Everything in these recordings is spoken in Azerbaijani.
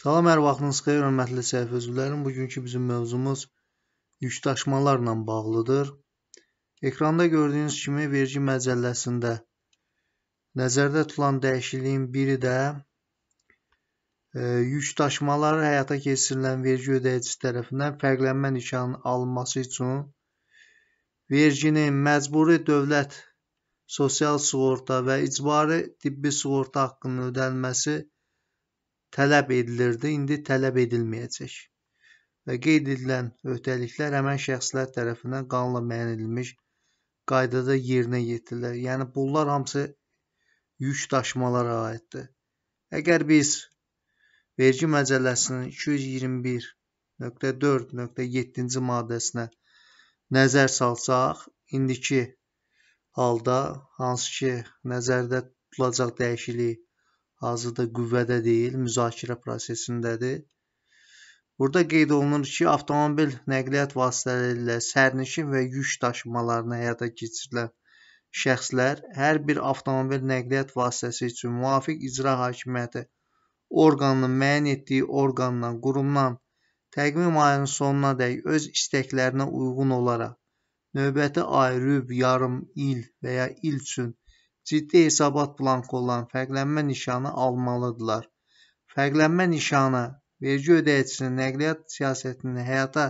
Salam, hər vaxtınız xeyir, hörmətli səhifə üzvlərim. Bugünkü bizim mövzumuz yükdaşımalarla bağlıdır. Ekranda gördüyünüz kimi vergi məcəlləsində nəzərdə tutulan dəyişikliyin biri də e, yükdaşımaları həyata keçirilən vergi ödəyicisi tərəfindən fərqlənmə nikahının alınması üçün verginin məcburi dövlət sosial sığorta və icbari tibbi sığorta haqqının ödənilməsi tələb edilirdi, indi tələb edilməyəcək və qeyd edilən öhdəliklər həmən şəxslər tərəfindən qanunla müəyyən edilmiş qaydada yerinə yetirilər. Yəni bunlar hamısı yük daşımalara aiddir. Əgər biz vergi məcəlləsinin 221.4.7-ci maddəsinə nəzər salsaq, indiki halda hansı ki, nəzərdə tutulacaq dəyişiklik hazırda qüvvədə deyil, müzakirə prosesindədir. Burada qeyd olunur ki, avtomobil nəqliyyat vasitələri ilə sərnişin və yük daşımalarını həyata keçirilən şəxslər hər bir avtomobil nəqliyyat vasitəsi üçün müvafiq icra hakimiyyəti orqanının müəyyən etdiyi orqandan, qurumdan təqvim ayının sonuna dək öz istəklərinə uyğun olaraq növbəti ay, rüb, yarım il və ya il üçün ciddi hesabat blankı olan fərqlənmə nişanı almalıdırlar. Fərqlənmə nişanı vergi ödəyicisinin nəqliyyat siyasətini həyata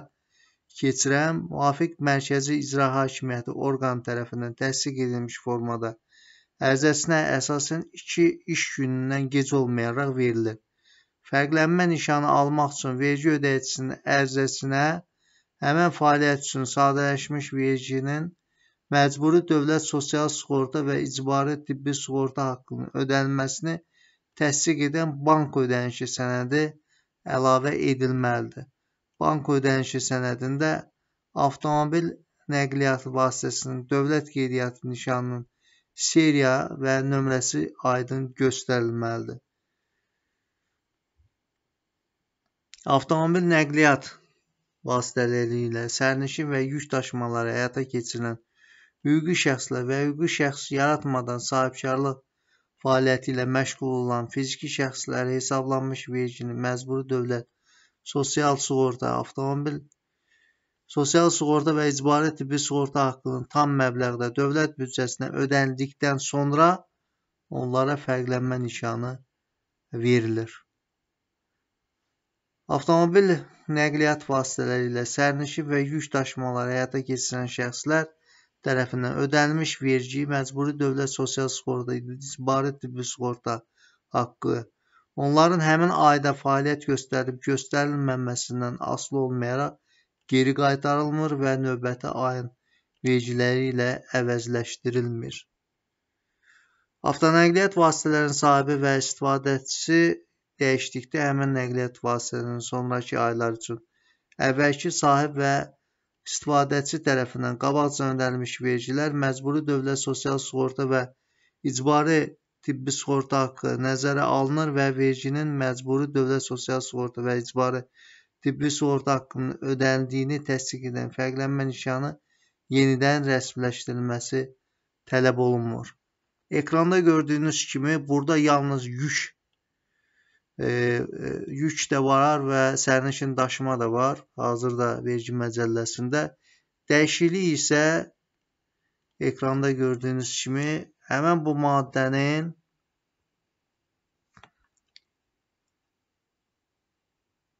keçirən müvafiq mərkəzi icra hakimiyyəti orqanı tərəfindən təsdiq edilmiş formada ərizəsinə əsasən 2 iş günündən gec olmayaraq verilir. Fərqlənmə nişanı almaq üçün vergi ödəyicisinin ərizəsinə həmin fəaliyyət üçün sadələşmiş verginin məcburi dövlət sosial sığorta və icbari tibbi sığorta haqqının ödənilməsini təsdiq edən bank ödənişi sənədi əlavə edilməlidir. Bank ödənişi sənədində avtomobil nəqliyyatı vasitəsinin dövlət qeydiyyatı nişanının seriya və nömrəsi aydın göstərilməlidir. Avtomobil nəqliyyat vasitələri ilə sərnişin və yük daşımaları həyata keçirilən hüquqi şəxslər və hüquqi şəxs yaratmadan sahibkarlıq fəaliyyəti ilə məşğul olan fiziki şəxslər hesablanmış vergini məcburi dövlət, sosial sığorta, avtomobil, sosial sığorta və icbari tibbi sığorta haqqının tam məbləğdə dövlət büdcəsinə ödəndikdən sonra onlara fərqlənmə nişanı verilir. Avtomobil nəqliyyat vasitələri ilə sərnişin və yük daşımaları həyata keçirən şəxslər tərəfindən ödənilmiş vergi, məcburi dövlət sosial sığorta, icbari tibbi sığorta haqqı, onların həmin ayda fəaliyyət göstərib göstərilməməsindən asılı olmayaraq geri qaytarılmır və növbəti ayın vergiləri ilə əvəzləşdirilmir. Avtonəqliyyat vasitələrinin sahibi və istifadəçisi dəyişdikdə həmin nəqliyyat vasitələrinin sonrakı aylar üçün əvvəlki sahib və istifadəçi tərəfindən qabaqca ödənilmiş vergilər, məcburi dövlət sosial sığorta və icbari tibbi sığorta haqqı nəzərə alınır və verginin məcburi dövlət sosial sığorta və icbari tibbi sığorta haqqının ödəndiyini təsdiq edən fərqlənmə nişanı yenidən rəsmiləşdirilməsi tələb olunmur. Ekranda gördüyünüz kimi burada yalnız yük E, e, yük də var və sərnişin daşıma da var. Hazırda vergi məcəlləsində. Dəyişiklik isə ekranda gördüyünüz kimi həmin bu maddənin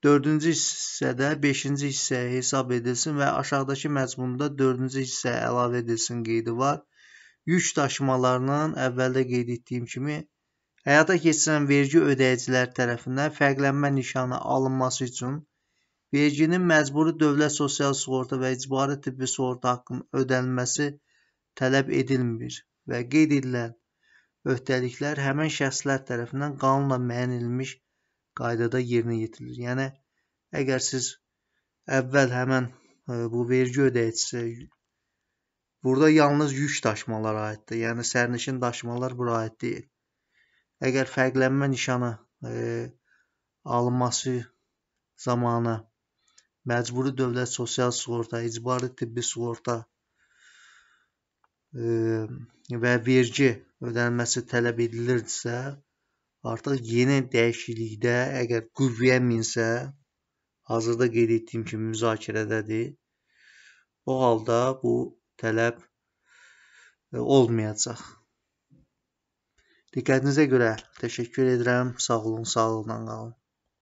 dördüncü hissədə beşinci hissəyə hesab edilsin və aşağıdakı məzmunda dördüncü hissəyə əlavə edilsin qeydi var. Yük daşımalarının əvvəldə qeyd etdiyim kimi Həyata keçirilən vergi ödəyiciləri tərəfindən fərqlənmə nişanı alınması üçün verginin məcburi dövlət sosial sığorta və icbari tibbi sığorta haqqının ödənilməsi tələb edilmir və qeyd edilən öhdəliklər həmin şəxslər tərəfindən qanunla müəyyən edilmiş qaydada yerinə yetirilir. Yəni, əgər siz əvvəl həmən e, bu vergi ödəyicisi burada yalnız yük daşımalara aiddir. Yəni, sərnişin daşımalar bura aid deyil. Əgər fərqlənmə nişana e, alınması zamanı məcburi dövlət sosial sığorta, icbari tibbi sığorta e, və vergi ödənilməsi tələb edilirsə, artıq yeni dəyişiklikdə əgər qüvvəyə minsə, hazırda qeyd etdiyim kimi müzakirədədir. O halda bu tələb e, olmayacaq. Diqqətinizə görə təşəkkür edirəm. Sağ olun, sağlıqla qalın.